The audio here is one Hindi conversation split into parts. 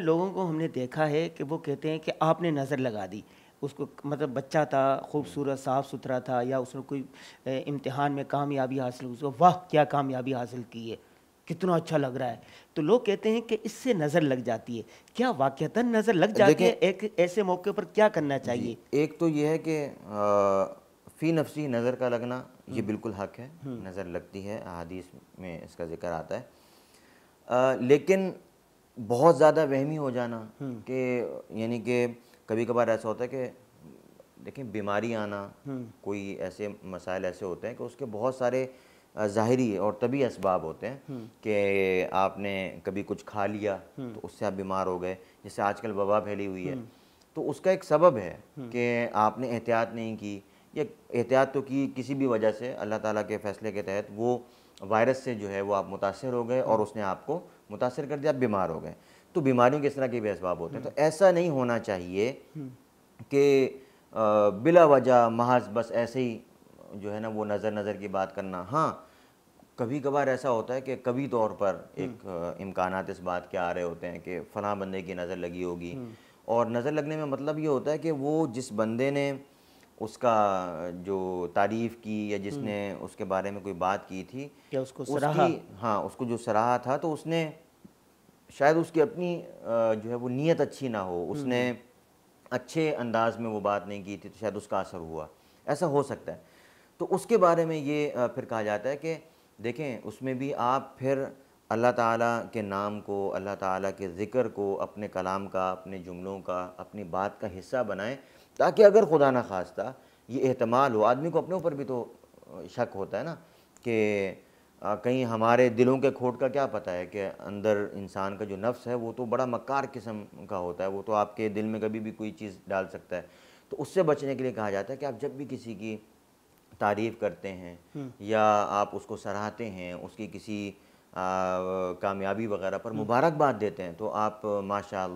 लोगों को हमने देखा है कि वो कहते हैं कि आपने नज़र लगा दी उसको मतलब बच्चा था खूबसूरत साफ़ सुथरा था या उसने कोई इम्तिहान में कामयाबी हासिल उसको वाह क्या कामयाबी हासिल की है कितना अच्छा लग रहा है तो लोग कहते हैं कि इससे नज़र लग जाती है क्या वाक़ता नज़र लग जाती है एक ऐसे मौके पर क्या करना चाहिए एक तो यह है कि फ़ी नफसी नज़र का लगना ये हम्म। बिल्कुल हक है हम्म। नज़र लगती है अदीस में इसका जिक्र आता है आ, लेकिन बहुत ज़्यादा वहमी हो जाना हम्म। कि यानी कि कभी कभार ऐसा होता है कि देखिए बीमारी आना हम्म। कोई ऐसे मसाइल ऐसे होते हैं कि उसके बहुत सारे ज़ाहरी और तभी इसबाब होते हैं हम्म। कि आपने कभी कुछ खा लिया तो उससे आप बीमार हो गए जैसे आजकल वबा फैली हुई है तो उसका एक सबब है कि आपने एहतियात नहीं की या एहतियात तो की किसी भी वजह से अल्लाह ताला के फैसले के तहत वो वायरस से जो है वो आप मुतासर हो गए और उसने आपको मुतासर कर दिया आप बीमार हो गए तो बीमारियों के इस तरह के भी इसबाब होते हैं तो ऐसा नहीं होना चाहिए हम्म। कि बिला वजह महज बस ऐसे ही जो है ना वो नज़र नज़र की बात करना हाँ कभी कभार ऐसा होता है कि कभी तौर पर हम्म। एक इम्कान इस बात के आ रहे होते हैं कि फ़लाँ बंदे की नज़र लगी होगी हम्म। और नज़र लगने में मतलब ये होता है कि वो जिस बंदे ने उसका जो तारीफ की या जिसने हम्म। उसके बारे में कोई बात की थी या उसको सराहा हाँ उसको जो सराहा था तो उसने शायद उसकी अपनी जो है वो नीयत अच्छी ना हो उसने हम्म। अच्छे अंदाज में वो बात नहीं की थी तो शायद उसका असर हुआ ऐसा हो सकता है तो उसके बारे में ये फिर कहा जाता है कि देखें उसमें भी आप फिर अल्लाह ताला के नाम को अल्लाह ताला के ज़िक्र को अपने कलाम का अपने जुमलों का अपनी बात का हिस्सा बनाएं ताकि अगर खुदा ना खास्ता ये अहतमाल हो आदमी को अपने ऊपर भी तो शक होता है ना कि कहीं हमारे दिलों के खोट का क्या पता है कि अंदर इंसान का जो नफ्स है वो तो बड़ा मकार किस्म का होता है वो तो आपके दिल में कभी भी कोई चीज़ डाल सकता है तो उससे बचने के लिए कहा जाता है कि आप जब भी किसी की तारीफ़ करते हैं या आप उसको सराहते हैं उसकी किसी कामयाबी वगैरह पर मुबारकबाद देते हैं तो आप माशा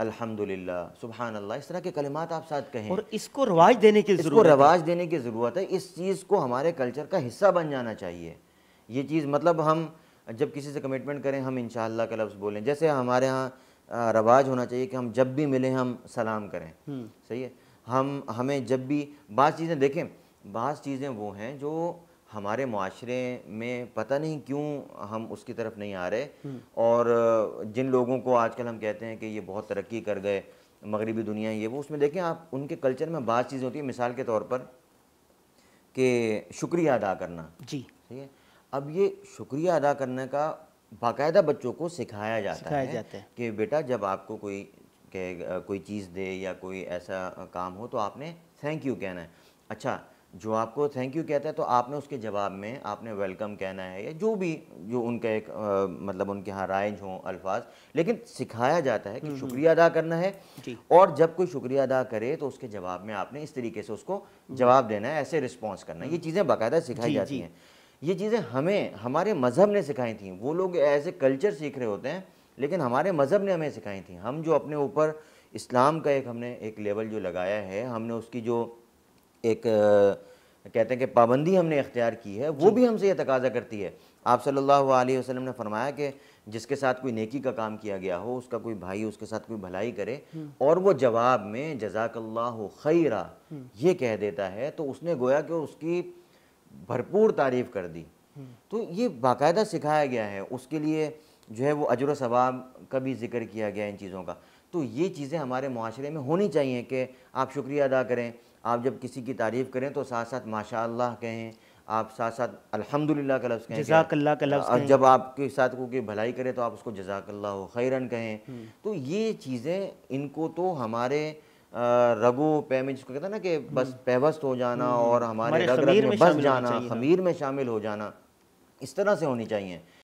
अल्हम्दुलिल्लाह सुबहान अल्लाह इस तरह के कलिमात आप साथ कहें और इसको रवाज देने की इसको रवाज देने की ज़रूरत है इस चीज़ को हमारे कल्चर का हिस्सा बन जाना चाहिए ये चीज़ मतलब हम जब किसी से कमिटमेंट करें हम इन का लफ्ज़ बोलें जैसे हमारे यहाँ रवाज होना चाहिए कि हम जब भी मिलें हम सलाम करें हम्म। सही है हम हमें जब भी बाज़ चीज़ें देखें बाज़ चीज़ें वो हैं जो हमारे माशरे में पता नहीं क्यों हम उसकी तरफ नहीं आ रहे हम्म। और जिन लोगों को आजकल हम कहते हैं कि ये बहुत तरक्की कर गए मगरबी दुनिया ये वो उसमें देखें आप उनके कल्चर में बात चीज़ें होती है मिसाल के तौर पर कि शुक्रिया अदा करना जी ठीक है अब ये शुक्रिया अदा करने का बाकायदा बच्चों को सिखाया जाता सिखाया है, जाते है कि बेटा जब आपको कोई कोई चीज़ दे या कोई ऐसा काम हो तो आपने थैंक यू कहना है अच्छा जो आपको थैंक यू कहता है तो आपने उसके जवाब में आपने वेलकम कहना है या जो भी जो उनका एक आ, मतलब उनके यहाँ राइज हों अल्फाज लेकिन सिखाया जाता है कि हम्म, हम्म। शुक्रिया अदा करना है और जब कोई शुक्रिया अदा करे तो उसके जवाब में आपने इस तरीके से उसको जवाब देना है ऐसे रिस्पॉन्स करना है ये हम्म। चीज़ें बाकायदा सिखाई जाती हैं ये चीज़ें हमें हमारे मज़हब ने सिखाई थी वो लोग ऐसे कल्चर सीख रहे होते हैं लेकिन हमारे मज़हब ने हमें सिखाई थी हम जो अपने ऊपर इस्लाम का एक हमने एक लेवल जो लगाया है हमने उसकी जो एक कहते हैं कि पाबंदी हमने इख्तियार की है वो भी हमसे ये तकाजा करती है आप सल्लल्लाहु अलैहि वसल्लम ने फरमाया कि जिसके साथ कोई नेकी का काम किया गया हो उसका कोई भाई उसके साथ कोई भलाई करे हम्म। और वो जवाब में जजाकल्ला खैरा हम्म। ये कह देता है तो उसने गोया कि उसकी भरपूर तारीफ कर दी हम्म। तो ये बाकायदा सिखाया गया है उसके लिए जो है वो अजर सवाब का भी जिक्र किया गया इन चीज़ों का तो ये चीज़ें हमारे माशरे में होनी चाहिए कि आप शुक्रिया अदा करें आप जब किसी की तारीफ़ करें तो साथ साथ माशा कहें आप साथ साथ अल्हम्दुलिल्लाह का लफ्ज़ कहें जजाकल्ला का लफ्ज़ और हाँ, जब आपके साथ को की भलाई करें तो आप उसको जजाकल्ला हो खैरन कहें हम्म। तो ये चीज़ें इनको तो हमारे रगो पे में जिसको कहते हैं ना कि हम्म। बस पेवस्त हो जाना हम्म। और हमारे रग रग में बस जाना खमीर में शामिल हो जाना इस तरह से होनी चाहिए